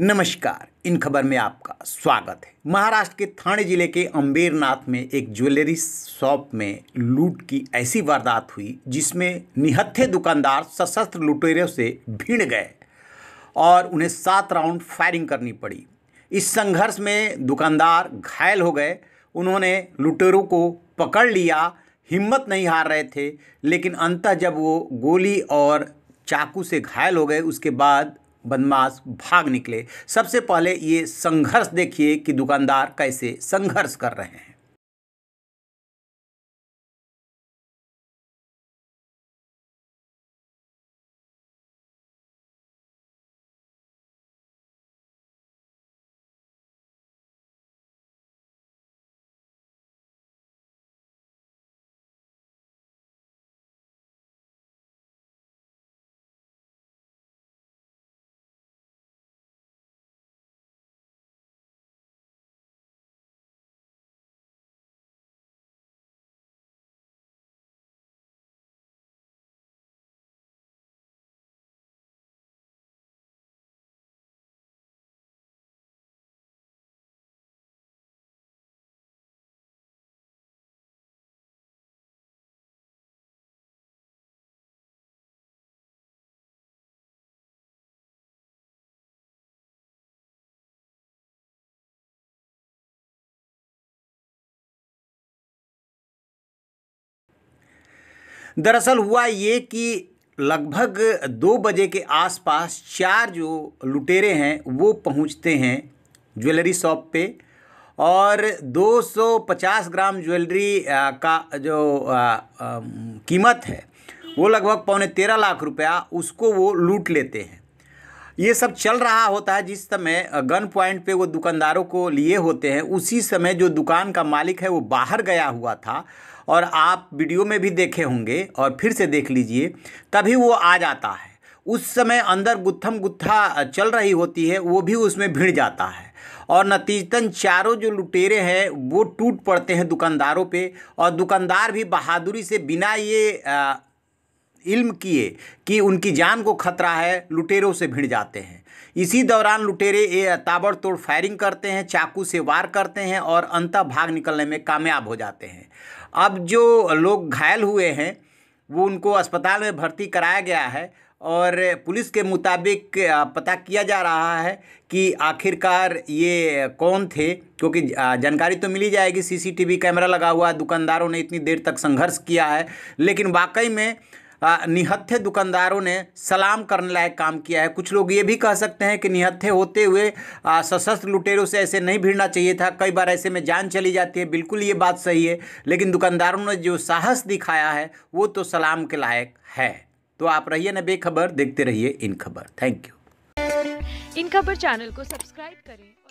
नमस्कार इन खबर में आपका स्वागत है महाराष्ट्र के थाने जिले के अंबेरनाथ में एक ज्वेलरी शॉप में लूट की ऐसी वारदात हुई जिसमें निहत्थे दुकानदार सशस्त्र लुटेरों से भिड़ गए और उन्हें सात राउंड फायरिंग करनी पड़ी इस संघर्ष में दुकानदार घायल हो गए उन्होंने लुटेरों को पकड़ लिया हिम्मत नहीं हार रहे थे लेकिन अंतः जब वो गोली और चाकू से घायल हो गए उसके बाद बदमाश भाग निकले सबसे पहले ये संघर्ष देखिए कि दुकानदार कैसे संघर्ष कर रहे हैं दरअसल हुआ ये कि लगभग दो बजे के आसपास चार जो लुटेरे हैं वो पहुंचते हैं ज्वेलरी शॉप पे और 250 ग्राम ज्वेलरी का जो कीमत है वो लगभग पौने तेरह लाख रुपया उसको वो लूट लेते हैं ये सब चल रहा होता है जिस समय गन पॉइंट पे वो दुकानदारों को लिए होते हैं उसी समय जो दुकान का मालिक है वो बाहर गया हुआ था और आप वीडियो में भी देखे होंगे और फिर से देख लीजिए तभी वो आ जाता है उस समय अंदर गुत्थम गुत्था चल रही होती है वो भी उसमें भिड़ जाता है और नतीजतन चारों जो लुटेरे हैं वो टूट पड़ते हैं दुकानदारों पे और दुकानदार भी बहादुरी से बिना ये इल्म किए कि उनकी जान को खतरा है लुटेरों से भिड़ जाते हैं इसी दौरान लुटेरे ये ताबड़तोड़ फायरिंग करते हैं चाकू से वार करते हैं और अंतः भाग निकलने में कामयाब हो जाते हैं अब जो लोग घायल हुए हैं वो उनको अस्पताल में भर्ती कराया गया है और पुलिस के मुताबिक पता किया जा रहा है कि आखिरकार ये कौन थे क्योंकि जानकारी तो मिली जाएगी सीसीटीवी कैमरा लगा हुआ है दुकानदारों ने इतनी देर तक संघर्ष किया है लेकिन वाकई में निहत्थे दुकानदारों ने सलाम करने लायक काम किया है कुछ लोग ये भी कह सकते हैं कि निहत्थे होते हुए सशस्त्र लुटेरों से ऐसे नहीं भिड़ना चाहिए था कई बार ऐसे में जान चली जाती है बिल्कुल ये बात सही है लेकिन दुकानदारों ने जो साहस दिखाया है वो तो सलाम के लायक है तो आप रहिए ना बेखबर देखते रहिए इन खबर थैंक यू इन खबर चैनल को सब्सक्राइब करें